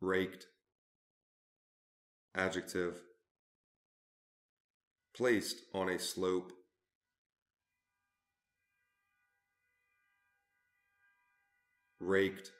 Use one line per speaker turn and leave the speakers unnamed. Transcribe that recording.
raked, adjective, placed on a slope, raked.